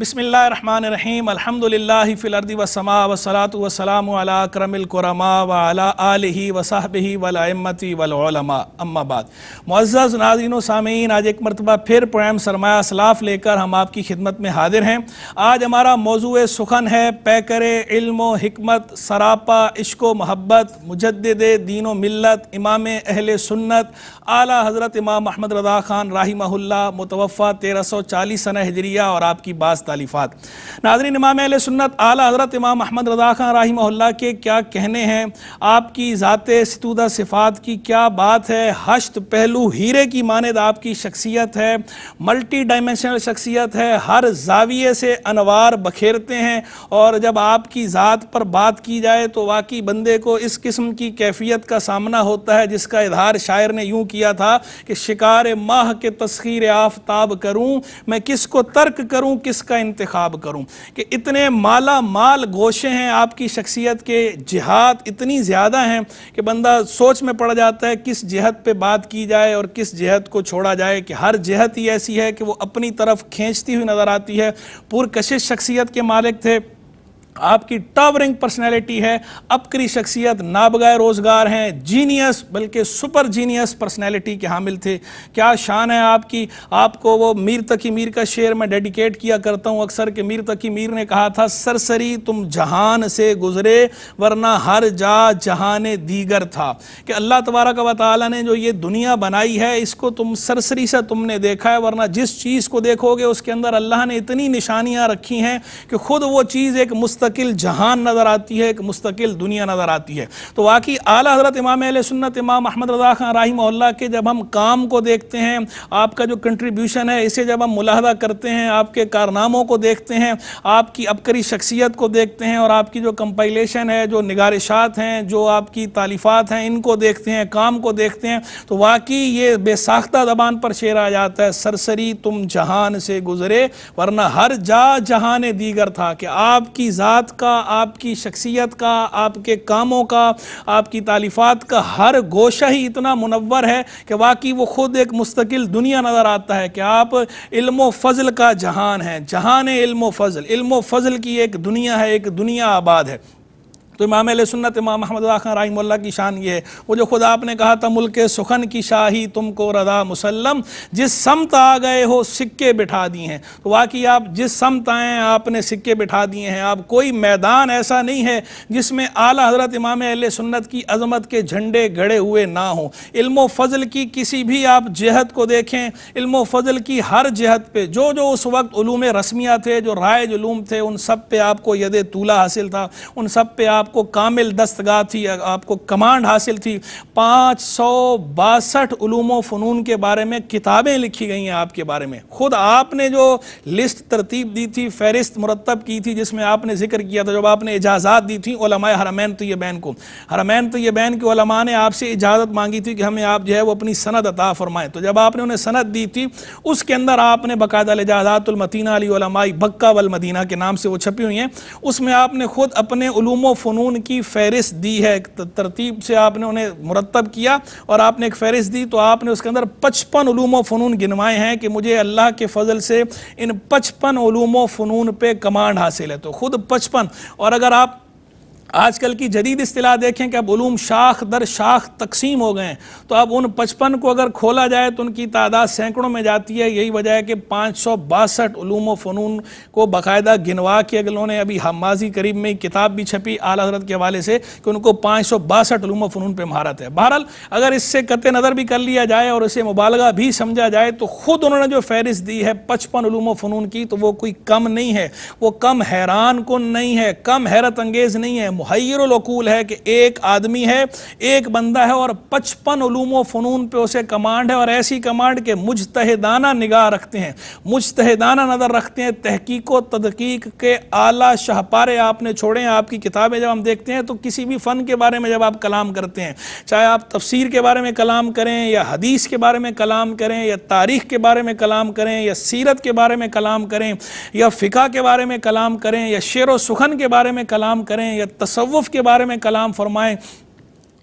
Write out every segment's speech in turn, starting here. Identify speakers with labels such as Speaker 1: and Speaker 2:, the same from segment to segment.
Speaker 1: बसमीम अल्हम्दुलिल्लाह वसमा वसलात वसलाम अला करमिलकुरमा वाला आलही वलामती वलमा अम्माबाद मुआज़ नाजीन सामीन आज एक मरतबा फिर प्रोम सरमाया सलाफ लेकर हम आपकी खिदमत में हाजिर हैं आज हमारा मौजू सुखन है पैकर इल्म सरापा इश्क महब्बत मुजद दीन मिलत इमाम अहल सुन्नत आला हज़रत इमाम अहमद रदा ख़ान राही महल्ला मुतवफ़ा तेरह सौ चालीस सन हजरिया और आपकी बात तालीफ़ात नाजरीन इमाम अल सुन्नत आला हज़रत इमाम अहमद रजा खान राही के क्या कहने हैं आपकी ज़ात सतूदा सिफ़ात की क्या बात है हश्त पहलू हीरे की मानद आपकी शख्सियत है मल्टी डायमेंशनल शख्सियत है हर जाविये से अनवार बखेरते हैं और जब आपकी ज़ात पर बात की जाए तो वाकई बंदे को इस किस्म की कैफियत का सामना होता है जिसका इजहार शायर ने यूँ किया था कि शिकार माह के तस्खीर आफ्ताब करूँ मैं किस को तर्क करूँ किस का इंतखब करूँ कि इतने माला माल गोशे हैं आपकी शख्सियत के जिहाद इतनी ज़्यादा हैं कि बंदा सोच में पड़ जाता है किस जहत पर बात की जाए और किस जहत को छोड़ा जाए कि हर जहत ही ऐसी है कि वो अपनी तरफ खींचती हुई नज़र आती है पुरकशिश शख्सियत के मालिक थे आपकी टावरिंग पर्सनैलिटी है अपकरी शख्सियत नाबगाय रोज़गार हैं जीनियस बल्कि सुपर जीनियस पर्सनैलिटी के हामिल थे क्या शान है आपकी आपको वो मीर तकी मीर का शेर मैं डेडिकेट किया करता हूँ अक्सर कि मीर तकी मीर ने कहा था सरसरी तुम जहान से गुज़रे वरना हर जा जहान दीगर था कि अल्लाह तबारक व ताली ने जो ये दुनिया बनाई है इसको तुम सरसरी से तुमने देखा है वरना जिस चीज़ को देखोगे उसके अंदर अल्लाह ने इतनी निशानियाँ रखी हैं कि खुद वो चीज़ एक मुस्त मुस्तकिल जहान नज़र आती है एक मुस्तकिल दुनिया नज़र आती है तो वाकई आला हज़रत इमाम अल सुन्नत इमाम अहमद रजा खान राही के जब हम काम को देखते हैं आपका जो कंट्रीब्यूशन है इसे जब हम मुलाहदा करते हैं आपके कारनामों को देखते हैं आपकी अबकरी शख्सियत को देखते हैं और आपकी जो कंपाइलेशन है जो निगारशात हैं जो आपकी तालीफ़ात हैं इनको देखते हैं काम को देखते हैं तो वाकई ये बेसाख्ता जबान पर शेर आ जाता है सरसरी तुम जहान से गुज़रे वरना हर जा जहान दीगर था कि आपकी ज़ात ख्यालात का आपकी शख्सियत का आपके कामों का आपकी तालीफ़ात का हर गोशा ही इतना मुनवर है कि वाकई वो ख़ुद एक मुस्तकिल दुनिया नज़र आता है कि आप इल्म फ़ज़ल का जहान है जहान इल्म फ़ज़ल इल्म फ़ज़ल की एक दुनिया है एक दुनिया आबाद है तो इमाम सुन्नत इमाम महमद खान रही की शान ये है वो जो खुद आपने कहा था मुल्क सुखन की शाही तुमको रदा मुसलम जिस समत आ गए हो सिक्के बिठा दिए हैं तो वाकई आप जिस समत आए आपने सिक्के बिठा दिए हैं आप कोई मैदान ऐसा नहीं है जिसमें आला हजरत इमाम अल सुन्नत की अजमत के झंडे गड़े हुए ना हों इल्म फ़ज़ल की किसी भी आप जहत को देखें इल्मो फ़ज़ल की हर जहत पे जो जो उस वक्त ूम रस्मियाँ थे जो रायज ूम थे उन सब पे आपको यद तूला हासिल था उन सब पे आप आपको कामिल दस्तगा थी आपको कमांड हासिल थी पाँच सौ बासठ ूम फ़नून के बारे में किताबें लिखी गई हैं आपके बारे में ख़ुद आपने जो लिस्ट तरतीब दी थी फहरिस्त मुरतब की थी जिसमें आपने जिक्र किया था जब आपने इजाज़ात दी थी हरमैन तो ये बैन को हरमैन तो ये बैन के ओलमा ने आपसे इजाज़त मांगी थी कि हमें आप जो है वो अपनी सनत अता फरमाएं तो जब आपने उन्हें सनत दी थी उसके अंदर आपने बाकायदा इजाज़ातमदीना अली बक्का वलमदीना के नाम से वो छपी हुई हैं उसमें आपने खुद अपने ूम फ़नून क़ानून की फहरिस्त दी है तरतीब से आपने उन्हें मुरतब किया और आपने एक फहरिस्त दी तो आपने उसके अंदर पचपन ूम फ़नून गिनवाए हैं कि मुझे अल्लाह के फजल से इन पचपन ूम फ़नून पे कमांड हासिल है तो ख़ुद पचपन और अगर आप आजकल की जदीद असलाह देखें कि अब ूम शाख दर शाख तकसीम हो गए हैं तो अब उन पचपन को अगर खोला जाए तो उनकी तादाद सैकड़ों में जाती है यही वजह है कि पाँच सौ बासठ ूम फ़नून को बाकायदा गिनवा के अगलों ने अभी हमाजी करीब में किताब भी छपी आला हजरत के हवाले से कि उनको पाँच सौ बासठ ूम फ़नून पर महारत है बहरहाल अगर इससे कत नज़र भी कर लिया जाए और इसे मुबालगा भी समझा जाए तो ख़ुद उन्होंने जो फहरिस्त दी है पचपन ूम फ़नून की तो वो कोई कम नहीं है वो कम हैरान कन नहीं है कम हैरत अंगेज़ नहीं है अकूल है कि एक आदमी है एक बंदा है और पचपन ूम फ़नून पर उसे कमांड है और ऐसी कमांड के तहदाना निगाह रखते हैं तहदाना नज़र रखते हैं तहकीक व तदकीक के आला शाहपारे आपने छोड़े हैं आपकी किताबें जब हम देखते हैं तो किसी भी फ़न के बारे में जब आप कलाम करते हैं चाहे आप तफसीर के बारे में कलाम करें या हदीस के बारे में कलाम करें या तारीख़ के बारे में कलाम करें या सीरत के बारे में कलाम करें या फ़िका के बारे में कलाम करें या शेर व सुखन के बारे में कलाम करें या तसव्वुफ़ के बारे में कलाम फरमाएं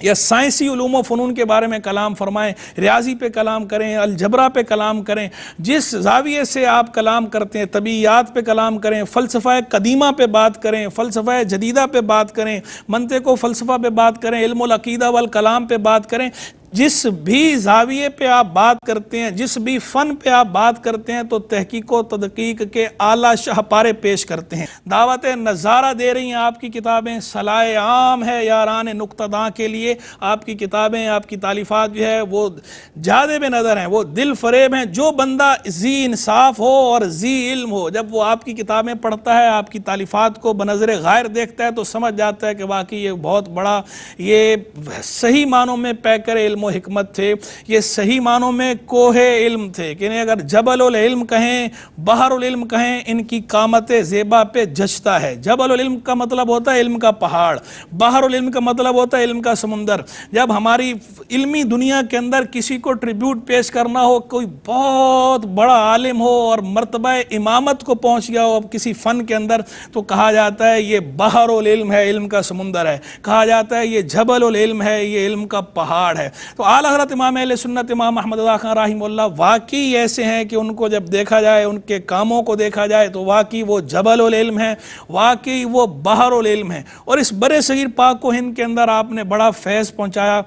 Speaker 1: या साइंसी ूम फ़नून के बारे में कलाम फरमाएं रियाजी पे कलाम करें अलजबरा पे कलाम करें जिस जाविये से आप कलाम करते हैं तबीयात पे कलाम करें फ़लसफ़ा कदीमा पे बात करें फ़लसफ़ा जदीदा पे बात करें मनते को फ़लसफ़ा पे बात करें इल्मकीदा वाल कलाम पे बात करें जिस भी जाविये पे आप बात करते हैं जिस भी फन पे आप बात करते हैं तो तहकीक तदकीक के आला शाहपारे पेश करते हैं दावत नज़ारा दे रही हैं आपकी किताबें सलाए आम है यारान नुकतदा के लिए आपकी किताबें आपकी तालीफ़ात जो है वो ज़्यादा में नज़र हैं वो दिल फरेब हैं जो बंदा जी इंसाफ हो और जी इल्म हो जब वो आपकी किताबें पढ़ता है आपकी तालीफ़ात को बनज़र गायर देखता है तो समझ जाता है कि वाकई ये बहुत बड़ा ये सही मानों में पैकर इल्म हमत थे ये सही मानों में कोहे इल्म थे कि अगर जबल इल्म कहें बहर इल्म कहें इनकी कामत जेबा पे जचता है जबल इल्म का मतलब होता है इल्म का पहाड़ बहर इल्म का मतलब होता है इल्म का समुंदर जब हमारी इल्मी दुनिया के अंदर किसी को ट्रिब्यूट पेश करना हो कोई बहुत बड़ा आलिम हो और मरतबा इमामत को पहुंच गया हो अब किसी फ़न के अंदर तो कहा जाता है ये बहर इल्म है इल्म का समुंदर है कहा जाता है ये जबल इल्म है ये इल्म का पहाड़ है तो आला हजरत इमाम सुन्नत इमाम अहमद खान राहिम वाकई ऐसे हैं कि उनको जब देखा जाए उनके कामों को देखा जाए तो वाकई वो जबल इल्म है वाकई वो बहर इल्म है और इस बड़े सगीर पाक को हिंद के अंदर आपने बड़ा फैज़ पहुँचाया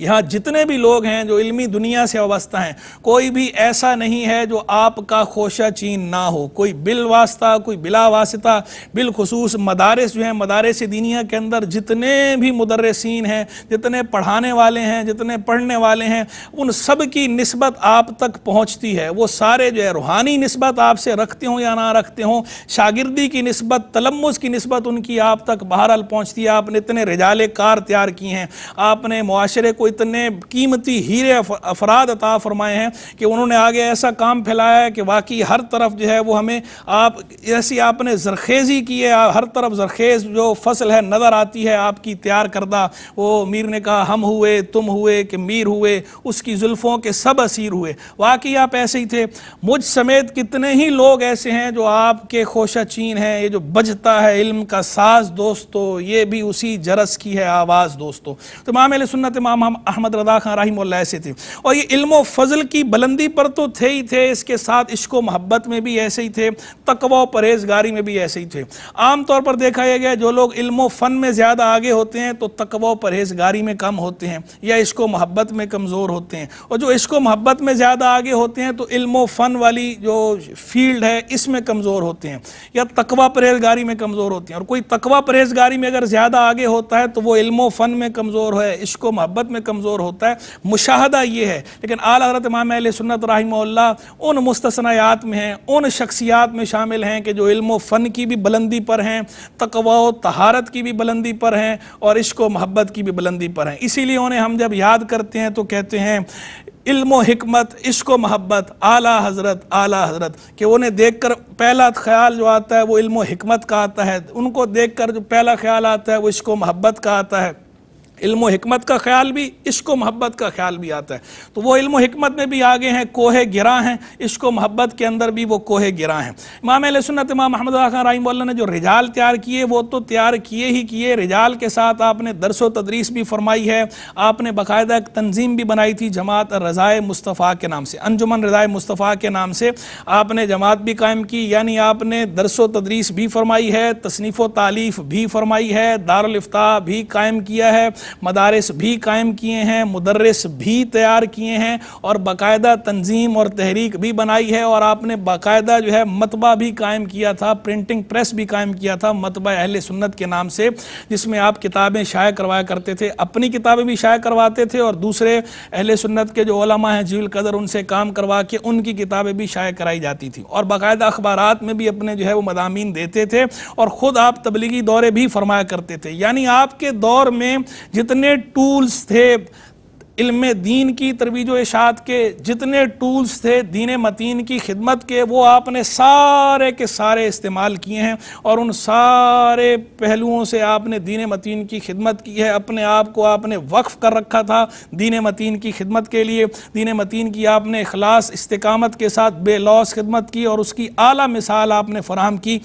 Speaker 1: यहाँ जितने भी लोग हैं जो इल्मी दुनिया से अवस्था हैं कोई भी ऐसा नहीं है जो आपका खोशा चीन ना हो कोई बिल वास्ता कोई बिला वास्ता बिलखसूस मदारस जो हैं मदारस दीनिया के अंदर जितने भी मुदरसिन हैं जितने पढ़ाने वाले हैं जितने पढ़ने वाले हैं उन सब की नस्बत आप तक पहुँचती है वो सारे जो है रूहानी नस्बत आपसे रखते हों या ना रखते हों शागिर्दी की नस्बत तलम्स की नस्बत उनकी आप तक बहरहाल पहुँचती है आपने इतने रजाल कार तैयार किए हैं आपने माशरे को को इतने कीमती हीरे अफराद अता फरमाए हैं कि उन्होंने आगे ऐसा काम फैलाया है कि वाकई हर तरफ जो है वो हमें आप ऐसी आपने जरखेज़ी की है हर तरफ जरखेज़ जो फसल है नज़र आती है आपकी तैयार करदा वो मीर ने कहा हम हुए तुम हुए कि मीर हुए उसकी जुल्फ़ों के सब असीर हुए वाकई आप ऐसे ही थे मुझ समेत कितने ही लोग ऐसे हैं जो आपके खोशा चीन हैं ये जो बजता है इल्म का साज दोस्तों ये भी उसी जरस की है आवाज़ दोस्तों तो माम सुन्नत माम हम इमाम अहमद रदा खान रही से थे और ये इल्म फ़ज़ल की बुलंदी पर तो थे ही थे इसके साथ इश्को मोहब्बत में भी ऐसे ही थे तकवा परहेजगारी में भी ऐसे ही थे आम तौर पर देखा यह गया जो लोग इल्म फ़न में ज़्यादा आगे होते हैं तो तकवा परहेजगारी में कम होते हैं या इश्को मोहब्बत में कमज़ोर होते हैं और जो इश्को मोहब्बत में ज़्यादा आगे होते हैं तो इल्म फ़न वाली जो फील्ड है इसमें कमज़ोर होते हैं या तकवा परहेजगारी में कमज़ोर होते हैं और कोई तकवा परहेजगारी में अगर ज़्यादा आगे होता है तो वो इल्म फ़न में कमज़ोर है इश्को मोहब्बत में कमज़ोर होता है मुशाहदा ये है लेकिन आला हजरत इमाम सुन्नत रही उन मुस्तना में हैं उन शख्सियात में शामिल हैं कि जो इल्म फ़न की भी बुलंदी पर हैं तकवा तहारत की भी बुलंदी पर हैं और इश्क मोहब्बत की भी बुलंदी पर हैं इसीलिए उन्हें हम जब याद करते हैं तो कहते हैं इल्म हिकमत इश्क मोहब्बत आला हज़रत आला हज़रत कि उन्हें देख कर पहला ख्याल जो आता है वो इल्म हिकमत का आता है उनको देख कर जो पहला ख्याल आता है वो इश्क महब्बत का आता है इल्म का ख्याल भी इश्को मोहब्बत का ख्याल भी आता है तो वो इल्म हमत में भी आगे हैं कोहे गिरा हैं इश्को मोहब्बत के अंदर भी वो कोहे गिरा हैं इमाम सुनत इमाम अहमद खान रही ने जो रिजाल तैयार किए वो तो तैयार किए ही किए रिजाल के साथ आपने दरस व तदरीस भी फरमाई है आपने बाकायदा एक तंजीम भी बनाई थी जमात रज़ाए मुस्तफ़ा के नाम से अंजुमन रज़ाए मुस्तफ़ा के नाम से आपने जमात भी कायम की यानी आपने दरस व तदरीस भी फरमाई है तसनीफ़ो तालीफ़ भी फरमाई है दारफ्ता भी कायम किया है मदारस भी कायम किए हैं मदरस भी तैयार किए हैं और बाकायदा तंजीम और तहरीक भी बनाई है और आपने बाकायदा जो है मतबा भी कायम किया था प्रिंटिंग प्रेस भी कायम किया था मतबा अहल सुन्नत के नाम से जिसमें आप किताबें शाया करवाया करते थे अपनी किताबें भी शाया करवाते थे और दूसरे अहल सुन्नत के जो ओलमा हैं जील कदर उनसे काम करवा के उनकी किताबें भी शाया कराई जाती थी और बाकायदा अखबार में भी अपने जो है वो मदामीन देते थे और ख़ुद आप तबलीगी दौरे भी फरमाया करते थे यानी आपके दौर में जितने टूल्स थे इल्म दीन की तरवीज इशात के जितने टूल्स थे दीन मतीन की खिदमत के वो आपने सारे के सारे इस्तेमाल किए हैं और उन सारे पहलुओं से आपने दीन मतीन की खिदमत की है अपने आप को आपने वक्फ़ कर रखा था दीन मतीन की खिदमत के लिए दीन मतीन की आपने अखलास इस्तकामत के साथ बेलौस खिदमत की और उसकी आला मिसाल आपने फराहम की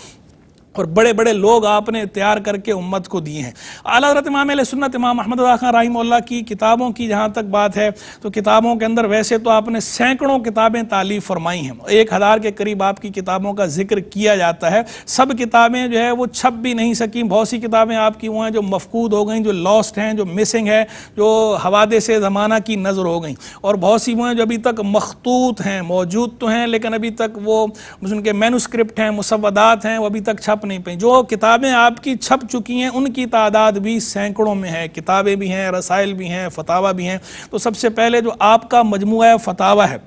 Speaker 1: और बड़े बड़े लोग आपने तैयार करके उम्मत को दिए हैं अला हजरत इमाम सुन्नत इमाम अहमद खान रहीमल्ला की किताबों की जहाँ तक बात है तो किताबों के अंदर वैसे तो आपने सैकड़ों किताबें तालीफ फरमाई हैं एक हज़ार के करीब आपकी किताबों का जिक्र किया जाता है सब किताबें जो है वो छप भी नहीं सकी बहुत सी किताबें आपकी वो हैं जो मफकूद हो गई जो लॉस्ट हैं जो मिसिंग है जो हवादे से ज़माना की नज़र हो गई और बहुत सी वो हैं जो अभी तक मखतूत हैं मौजूद तो हैं लेकिन अभी तक वो उनके मैनुस्क्रिप्ट हैं मुसवदात हैं वो अभी तक छप नहीं पाई जो किताबें आपकी छप चुकी हैं उनकी तादाद भी सैकड़ों में है किताबें भी हैं रसायल भी हैं फतावा भी हैं तो सबसे पहले जो आपका मजमू फतावा है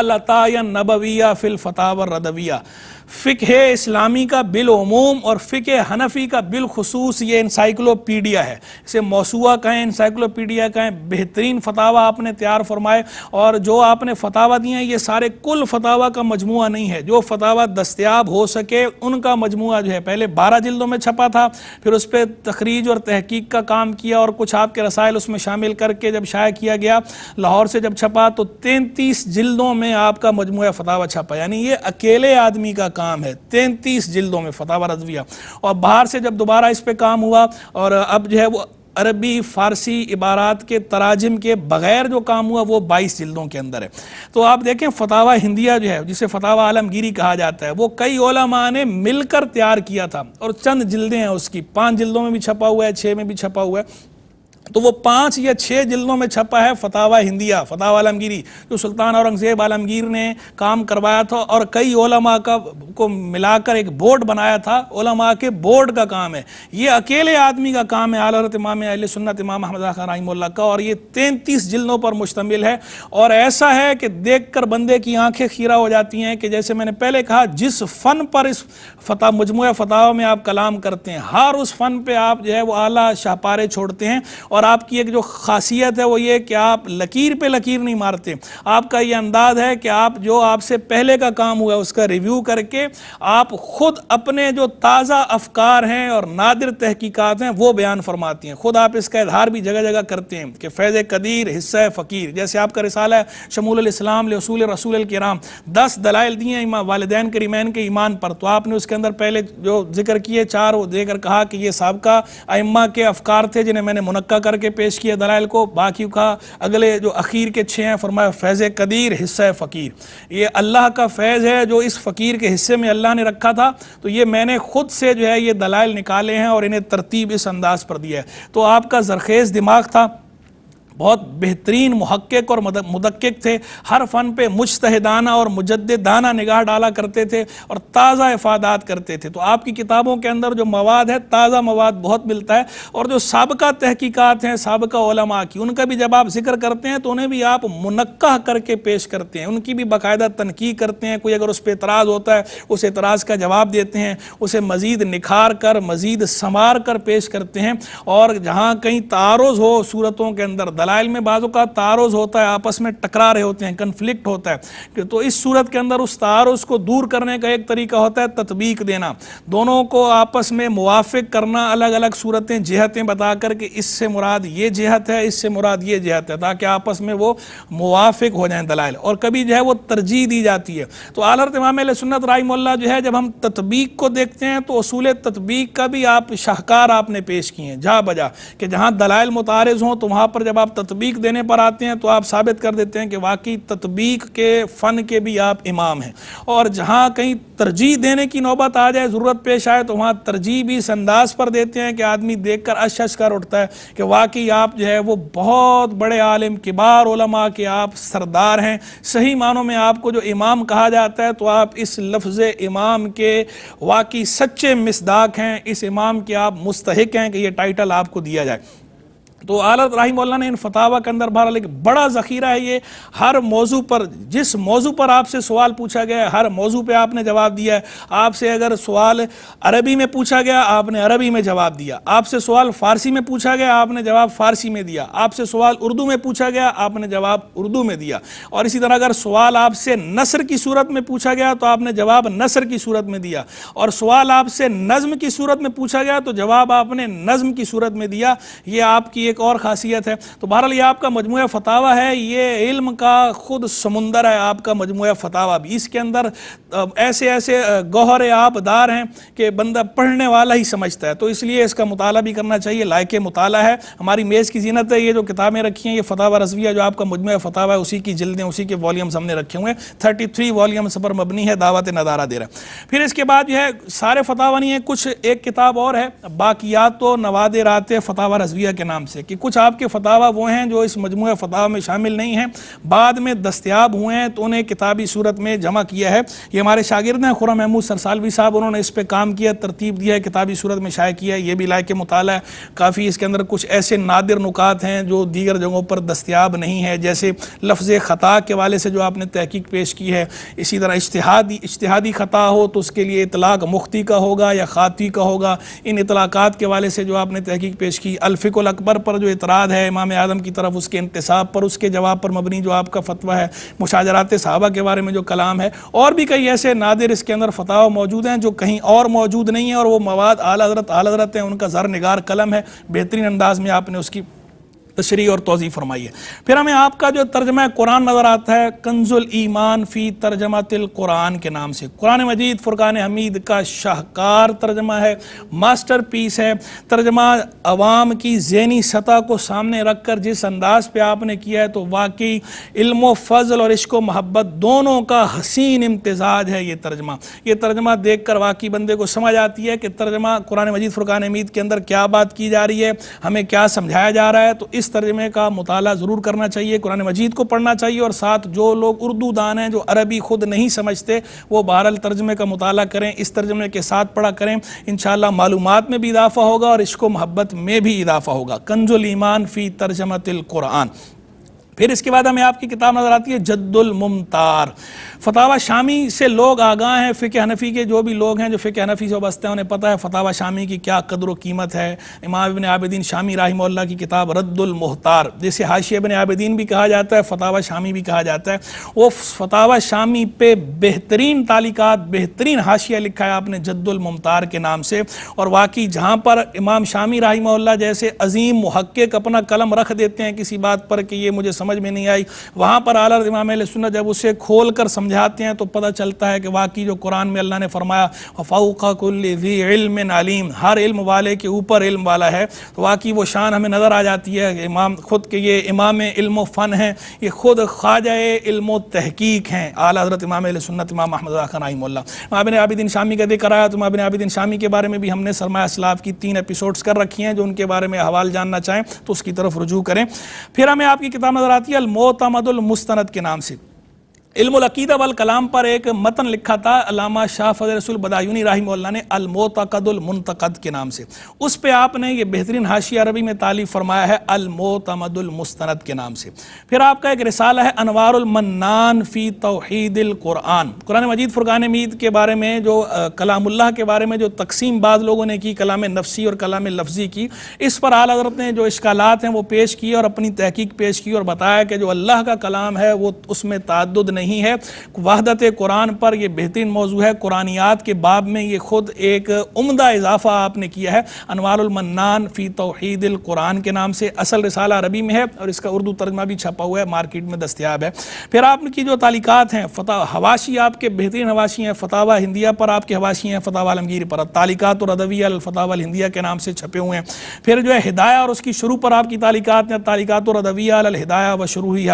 Speaker 1: अलता या नबविया फ़िल फतावा रदविया फ़िक इस्लामी का बिलूम और फ़िक हनफी का बिलखसूस ये इंसाइक्लोपीडिया है इसे मौसुआ कहें इंसाइक्लोपीडिया कहें बेहतरीन फतावा आपने तैयार फरमाए और जो आपने फतावा दिए हैं ये सारे कुल फतावा का मजमु नहीं है जो फतावा दस्तियाब हो सके उनका मजमु जो है पहले बारह जिल्दों में छपा था फिर उस पर तखरीज और तहकीक का काम किया और कुछ आपके रसायल उसमें शामिल करके जब शाया किया गया लाहौर से जब छपा तो तैंतीस जिल्दों में आपका मजमू फतावा छपा यानी ये अकेले आदमी का काम है तैंतीस जिल्दों में फतावा रजविया और बाहर से जब दोबारा इस पर काम हुआ और अब जो है वो अरबी फ़ारसी इबारात के तराजिम के बग़ैर जो काम हुआ वो बाईस जिल्दों के अंदर है तो आप देखें फतावा हिंदिया जो है जिसे फतावा आलमगिरी कहा जाता है वो कई ओलमा ने मिलकर तैयार किया था और चंद जिल्दें हैं उसकी पाँच जिल्दों में भी छपा हुआ है छः में भी छपा हुआ है तो वो पाँच या छः जिलों में छपा है फतावा हिंदिया फतावा आलमगीरी जो सुल्तान औरंगजेब आलमगीर ने काम करवाया था और कई ओलमा का को मिलाकर एक बोर्ड बनाया था ओलमा के बोर्ड का काम है ये अकेले आदमी का काम है आलरत इमाम अल सुन्नत इमाम अहमद खान रहीमल्ला का और ये तैंतीस जिलों पर मुश्तमिल है और ऐसा है कि देख कर बंदे की आंखें खीरा हो जाती हैं कि जैसे मैंने पहले कहा जिस फ़न पर इस फता मजमू फताह में आप कलाम करते हैं हर उस फ़न पर आप जो है वो आला शाहपारे छोड़ते हैं और और आपकी एक जो खासियत है वो ये कि आप लकीर पे लकीर नहीं मारते आपका ये अंदाज है कि आप जो आपसे पहले का काम हुआ उसका रिव्यू करके आप खुद अपने जो ताज़ा अफकार हैं और नादिर तहकीकत हैं वो बयान फरमाती हैं खुद आप इसका इजहार भी जगह जगह करते हैं कि फैज़ कदीर हिस्सा फ़कीर जैसे आपका रिसाल है शमूल इस्लाम रसूल कराम दस दलाइल दिए हैं वालदेन रिमैन के ईमान पर तो आपने उसके अंदर पहले जो जिक्र किए चार वो देकर कहा कि ये सबका अम्मा के अफकार थे जिन्हें मैंने मुनक्का करके पेश किया दलाइल को बाकी का अगले जो अखीर के छः हैं फरमाया फैज़ कदीर हिस्सा फ़कीर ये अल्लाह का फैज़ है जो इस फ़कीर के हिस्से में अल्लाह ने रखा था तो ये मैंने ख़ुद से जो है ये दलाइल निकाले हैं और इन्हें तरतीब इस अंदाज़ पर दिया है तो आपका जरखेज़ दिमाग था बहुत बेहतरीन महक्क और मदक्क थे हर फन पे मुश्तहदाना और मुजदाना निगाह डाला करते थे और ताज़ा इफादात करते थे तो आपकी किताबों के अंदर जो मवाद है ताज़ा मवाद बहुत मिलता है और जो सबका तहकीक़ात हैं सबका की उनका भी जब आप जिक्र करते हैं तो उन्हें भी आप मुनक्का करके पेश करते हैं उनकी भी बाकायदा तनकी करते हैं कोई अगर उस पर इतराज़ होता है उस एतराज़ का जवाब देते हैं उसे मज़ीद निखार कर मज़ीद संवार कर पेश करते हैं और जहाँ कहीं तारज़ हो सूरतों के अंदर दला मिसाइल में बाज़ों का तारोज होता है आपस में टकरा रहे होते हैं कन्फ्लिक्ट होता है तो इस सूरत के अंदर उस तारोज को दूर करने का एक तरीका होता है तदबीक देना दोनों को आपस में मुआफ़ करना अलग अलग सूरतें जहतें बता कर कि इससे मुराद ये जहत है इससे मुराद ये जहत है ताकि आपस में वो मुआफ़ हो जाएँ दलाइल और कभी जो है वो तरजीह दी जाती है तो आलर तमाम सुन्नत राय मोल्ला जो है जब हम तदबीक को देखते हैं तो असूल तदबीक का भी आप शाहकार आपने पेश किए हैं जा बजा कि जहाँ दलाइल मुतारज़ हों तो वहाँ पर जब आप तत्बीक देने पर आते हैं तो आप साबित कर देते हैं कि वाकई तत्बीक के फ़न के भी आप इमाम हैं और जहाँ कहीं तरजीह देने की नौबत आ जाए ज़रूरत पेश आए तो वहाँ तरजीह भी इस अंदाज पर देते हैं कि आदमी देख कर अश कर उठता है कि वाकई आप जो है वो बहुत बड़े आलिम किबार उलमा के आप सरदार हैं सही मानों में आपको जो इमाम कहा जाता है तो आप इस लफ्ज़ इमाम के वाकई सच्चे मिसदाक हैं इस इमाम के आप मुस्तक हैं कि यह टाइटल आपको दिया जाए तो आलत राही मौलाना ने इन फतावा के अंदर बहरहाल एक बड़ा ज़ख़ीरा है ये हर मौजू पर जिस मौजू पर आपसे सवाल पूछा गया हर मौजू पे आपने जवाब दिया है आपसे अगर सवाल अरबी में पूछा गया आपने अरबी में जवाब दिया आपसे सवाल फ़ारसी में पूछा गया आपने जवाब फ़ारसी में दिया आपसे सवाल उर्दू में पूछा गया आपने जवाब उर्दू में दिया और इसी तरह अगर सवाल आपसे नसर की सूरत में पूछा गया तो आपने जवाब नसर की सूरत में दिया और सवाल आपसे नज़म की सूरत में पूछा गया तो जवाब आपने नज्म की सूरत में दिया ये आपकी एक और खासियत है तो बहरहाल ये आपका मजमु फतावा है ये इल्म का खुद समुंदर है आपका मजमु फतावा भी इसके अंदर ऐसे ऐसे गहरे आबदार हैं कि बंदा पढ़ने वाला ही समझता है तो इसलिए इसका मुताला भी करना चाहिए लायक मुताला है हमारी मेज़ की जीनत है ये जो किताबें रखी हैं ये फतावा रजविया जो आपका मजमु फतावा है उसी की जल्दें उसी के वॉल्यूम्स हमने रखे हुए हैं थर्टी थ्री वॉल्यूम्स पर मबनी है दावत नदारा दे रहा है फिर इसके बाद जो है सारे फतावा नहीं है कुछ एक किताब और है बाकियात तो नवाद रात फतावा रजविया के नाम से से कि कुछ आपके फतावा वो हैं जो इस मजमू फतावा में शामिल नहीं हैं बाद में दस्तियाब हुए हैं तो उन्हें किताबी सूरत में जमा किया है ये हमारे शागिर्द हैं खुरा महमूद सरसालवी साहब उन्होंने इस पर काम किया तरतीब दिया है किताबी सूरत में शाये किया है ये भी लायक मताल है काफ़ी इसके अंदर कुछ ऐसे नादिर नुकात हैं जो दीगर जगहों पर दस्तियाब नहीं है जैसे लफ्ज़ ख़ता के वाले से जो आपने तहकीक पेश की है इसी तरह इश्तहादी इश्तहादी ख़ता हो तो उसके लिए इतलाक़ मुख्ती का होगा या ख़ाती का होगा इन इतलाक़ात के वाले से जो आपने तहकीक पेश की अलफिकुल अकबर पर पर जो इतराद है इमाम आदम की तरफ उसके इंतसाब पर उसके जवाब पर मबनी जो आपका फतवा है मुशाजरात साहबा के बारे में जो कलाम है और भी कई ऐसे नादिर इसके अंदर फतवा मौजूद हैं जो कहीं और मौजूद नहीं है और वो मवाद आला हजरत आला हजरत हैं उनका ज़र निगार कलम है बेहतरीन अंदाज में आपने उसकी तशरी और तोज़ी फरमाई है फिर हमें आपका जो तर्जमा कुरान नज़र आता है कंजुल ईमान फ़ी तर्जमा तिल कुरान के नाम से कुरान मजीद फ़ुरकान हमीद का शाहकार तर्जमा है मास्टर पीस है तर्जमा अवाम की जहनी सतह को सामने रख कर जिस अंदाज पर आपने किया है तो वाकई इल्मो फ़जल और इश्को मोहब्बत दोनों का हसीन इम्तजाज है ये तर्जमा ये तर्जमा देख कर वाकई बंदे को समझ आती है कि तर्जमा कुरान मजीद फ़ुरकान हमीद के अंदर क्या बात की जा रही है हमें क्या समझाया जा रहा है तो इस इस तर्जमे का मताल ज़रूर करना चाहिए कुरान मजीद को पढ़ना चाहिए और साथ जो लोग उर्दू दान हैं जो अरबी खुद नहीं समझते वो बहरल तर्जमे का मताल करें इस तर्जमे के साथ पढ़ा करें इन मालूम में भी इजाफा होगा और इश्को मोहब्बत में भी इजाफा होगा कंजुल ईमान फ़ी तर्जमतिल कुरान फिर इसके बाद हमें आपकी किताब नज़र आती है जद्दुल मुमतार फतावा शामी से लोग आगाह हैं फ़िक हनफ़ी के जो भी लोग हैं जो फ़िक हनफ़ी से बसते हैं उन्हें पता है फतावा शामी की क्या कदर व कीमत है इमाम इबन आबिदीन शामी राहिमल्ला की किताब रद्दुल मुहतार जिसे हाशिया बन आबिदीन भी कहा जाता है फतावा शामी भी कहा जाता है वो फतावा शामी पे बेहतरीन तालिकात बेहतरीन हाशिया लिखा है आपने जद्दुल मुमतार के नाम से और वाकई जहाँ पर इमाम शामी राहिमल्ला जैसे अजीम महक्क अपना कलम रख देते हैं किसी बात पर कि ये मुझे समझ समझ में नहीं आई वहाँ पर आलर इमाम सुन्नत जब उसे खोल कर समझाते हैं तो पता चलता है कि वाकई जो कुरान में अल्लाह ने फरमाया फ़ाउक़ी इल्म आलीम हर इल्म वाले के ऊपर इल्म वाला है तो वाकई वो शान हमें नज़र आ जाती है इमाम खुद के ये इमाम इल्म फ़न हैं ये खुद ख्वाजा इल्म तहकीक हैं आला हज़रत इमाम सुन्नत इमाम अहमद खानाईमल्ला माबिन आबिदीन शामी का जिक्र आया तो माबिन आबिदीन शामी के बारे में भी हमने सरमाया असलाफ की तीन एपिसोड्स कर रखी हैं जो उनके बारे में हवाल जानना चाहें तो उसकी तरफ रुजू करें फिर हमें आपकी किताब नज़र आती है मुस्तनद के नाम से इल्मीदा वाल कलाम पर एक मतन लिखा था अलामा शाह फजर रसूल बदायूनी राही ने अलमोतकदुलमतकद के नाम से उस पर आपने ये बेहतरीन हाशी अरबी में तालीफ फरमाया है अलमोतमदुलमस्तनद के नाम से फिर आपका एक रिसाला है अनवारमन्नान फ़ी तोहदल कुरान कुरान मजीद फ़ुरान मीद के बारे में जो कलामुल्ला के बारे में जो तकसीम बाद लोगों ने की कलाम नफसी और कलाम लफ्ज़ी की इस पर आल हजरत ने जो इश्कालात हैं वो पेश किए और अपनी तहकीक पेश की और बताया कि जो अल्लाह का कलाम है वो उसमें तद नहीं नहीं है वहदत कुरान पर यह बेहतरीन मौजू है कुरानियात के बाब में ये खुद एक उमदा इजाफा आपने किया है अनवारमन्नान फ़ी तोहद कुरान के नाम से असल रसाला अरबी में है और इसका उर्दू तर्जमा भी छपा हुआ है मार्केट में दस्तियाब है फिर आपकी जो तालिकात हैं फतह हवाशी आपके बेहतरीन हवाशी हैं फतावा हिंदिया पर आपके हवाशी हैं फतावा आलमगीर पर तालिकात और अदविया हिंदिया के नाम से छपे हुए हैं फिर जो है हिदाया और उसकी शुरू पर आपकी तालिकात हैं तालिकात और अदविया अलहिदाया व शुरू ही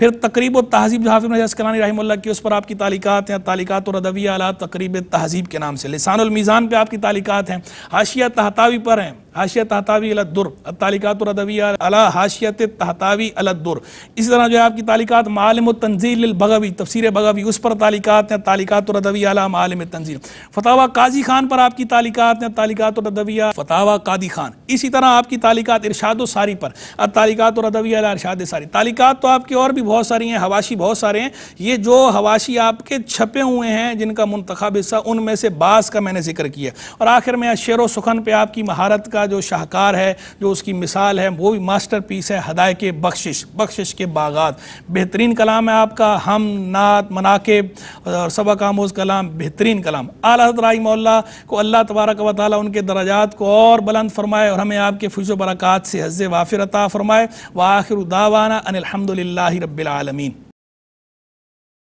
Speaker 1: फिर तकरीब और तहजीब जो हाफिज गिलानी रही की उस पर आपकी तालिकात हैं तालिकात और अदबी आला तकरीब तहजीब के नाम से लिसानमीज़ान पर आपकी तालिकात हैं हाशिया तहतावी पर हैं हाशिया तहतावी अलदुर तालिकातरदविया अला हाशियत तहतावी अलदुर इसी तरह जो है आपकी तालिकात मालम तंजील बगवी तफसर बगवी उस पर तालिकात हैं रदवी अला मालम तंजील फतावा काजी खान पर आपकी तालिकात हैं रदविया फतावा कादी खान इसी तरह आपकी तालिकात इरशाद सारी पर तालिकातरदविया अला इरशाद सारी तालिकात तो आपकी और भी बहुत सारी हैं हवाशी बहुत सारे हैं ये जो हवाशी आपके छपे हुए हैं जिनका मंतखब हिस्सा उनमें से बास का मैंने जिक्र किया और आखिर में शेर व सुखन पर आपकी महारत का का जो शाहकार है जो उसकी मिसाल है वो भी मास्टर पीस है हदाय के बख्शिश बख्शिश के बागात बेहतरीन कलाम है आपका हम नात मनाकब और सबक आमोज कलाम बेहतरीन कलाम आला राय मौल्ला को अल्लाह तबारक वाली उनके दराजात को और बुलंद फरमाए और हमें आपके फुज बरक़ात से हज़ वाफिर फरमाए व आखिर दावाना अनिलहमदिल्ला रबालमीन